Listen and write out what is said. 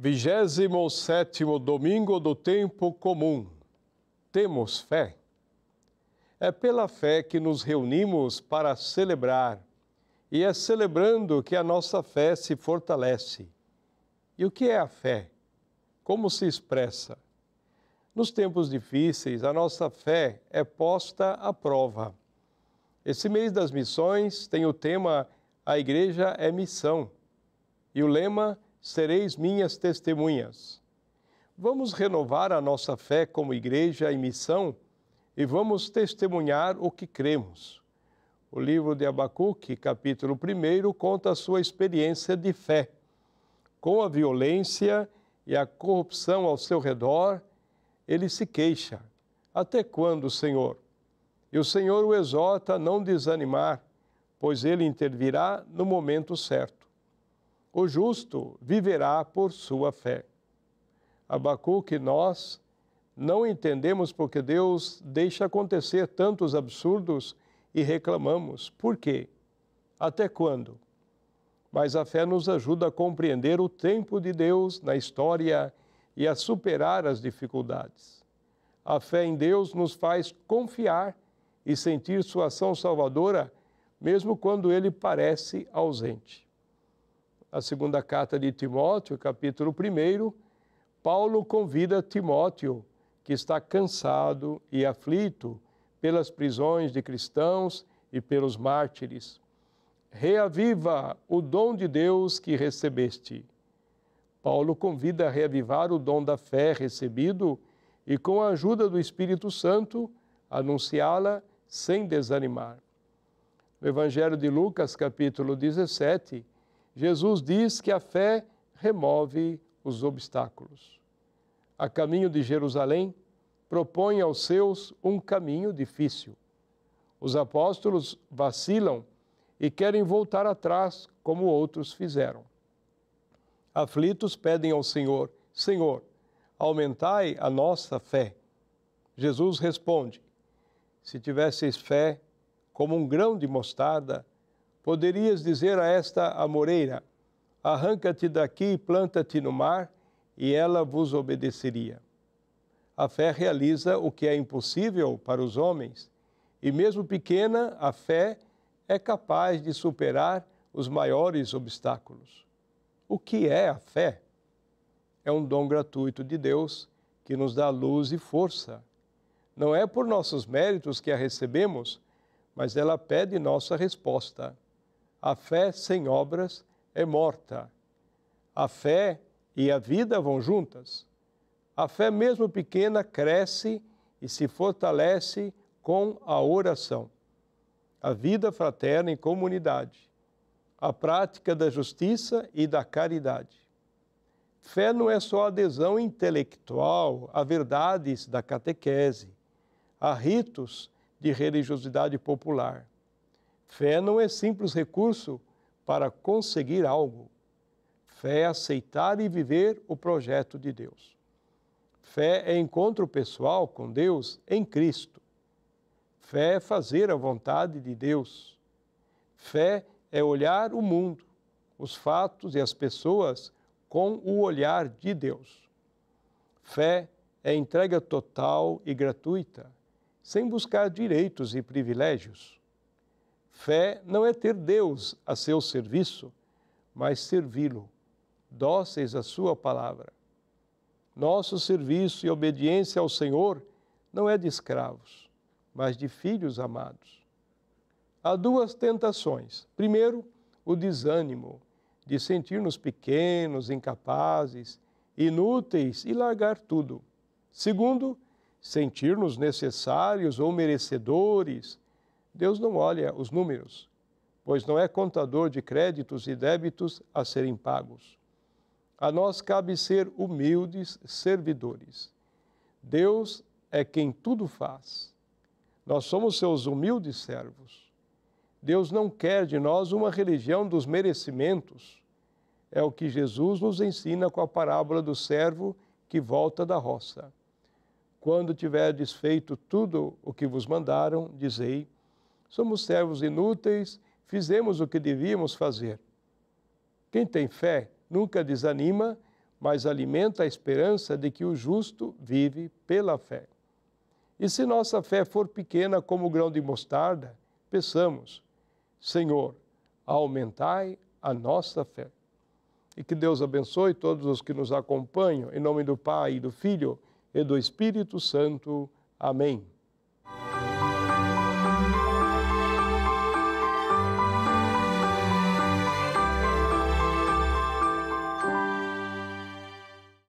27 domingo do tempo comum. Temos fé. É pela fé que nos reunimos para celebrar, e é celebrando que a nossa fé se fortalece. E o que é a fé? Como se expressa? Nos tempos difíceis, a nossa fé é posta à prova. Esse mês das missões tem o tema A Igreja é Missão e o lema é sereis minhas testemunhas. Vamos renovar a nossa fé como igreja e missão e vamos testemunhar o que cremos. O livro de Abacuque, capítulo 1, conta a sua experiência de fé. Com a violência e a corrupção ao seu redor, ele se queixa. Até quando, Senhor? E o Senhor o exorta a não desanimar, pois ele intervirá no momento certo. O justo viverá por sua fé. Abacuque, nós não entendemos porque Deus deixa acontecer tantos absurdos e reclamamos. Por quê? Até quando? Mas a fé nos ajuda a compreender o tempo de Deus na história e a superar as dificuldades. A fé em Deus nos faz confiar e sentir sua ação salvadora, mesmo quando ele parece ausente a segunda carta de Timóteo, capítulo 1, Paulo convida Timóteo, que está cansado e aflito pelas prisões de cristãos e pelos mártires. Reaviva o dom de Deus que recebeste. Paulo convida a reavivar o dom da fé recebido e, com a ajuda do Espírito Santo, anunciá-la sem desanimar. No Evangelho de Lucas, capítulo 17, Jesus diz que a fé remove os obstáculos. A caminho de Jerusalém, propõe aos seus um caminho difícil. Os apóstolos vacilam e querem voltar atrás, como outros fizeram. Aflitos pedem ao Senhor: Senhor, aumentai a nossa fé. Jesus responde: Se tivesseis fé como um grão de mostarda, poderias dizer a esta amoreira: Arranca-te daqui e planta-te no mar, e ela vos obedeceria. A fé realiza o que é impossível para os homens, e mesmo pequena, a fé é capaz de superar os maiores obstáculos. O que é a fé? É um dom gratuito de Deus que nos dá luz e força. Não é por nossos méritos que a recebemos, mas ela pede nossa resposta. A fé sem obras é morta. A fé e a vida vão juntas. A fé, mesmo pequena, cresce e se fortalece com a oração. A vida fraterna em comunidade. A prática da justiça e da caridade. Fé não é só adesão intelectual a verdades da catequese, a ritos de religiosidade popular. Fé não é simples recurso para conseguir algo. Fé é aceitar e viver o projeto de Deus. Fé é encontro pessoal com Deus em Cristo. Fé é fazer a vontade de Deus. Fé é olhar o mundo, os fatos e as pessoas com o olhar de Deus. Fé é entrega total e gratuita, sem buscar direitos e privilégios. Fé não é ter Deus a seu serviço, mas servi-lo, dóceis à sua palavra. Nosso serviço e obediência ao Senhor não é de escravos, mas de filhos amados. Há duas tentações. Primeiro, o desânimo, de sentir-nos pequenos, incapazes, inúteis e largar tudo. Segundo, sentir-nos necessários ou merecedores Deus não olha os números, pois não é contador de créditos e débitos a serem pagos. A nós cabe ser humildes servidores. Deus é quem tudo faz. Nós somos seus humildes servos. Deus não quer de nós uma religião dos merecimentos. É o que Jesus nos ensina com a parábola do servo que volta da roça. Quando tiverdes feito tudo o que vos mandaram, dizei: Somos servos inúteis, fizemos o que devíamos fazer. Quem tem fé nunca desanima, mas alimenta a esperança de que o justo vive pela fé. E se nossa fé for pequena como o grão de mostarda, peçamos, Senhor, aumentai a nossa fé. E que Deus abençoe todos os que nos acompanham, em nome do Pai, do Filho e do Espírito Santo. Amém.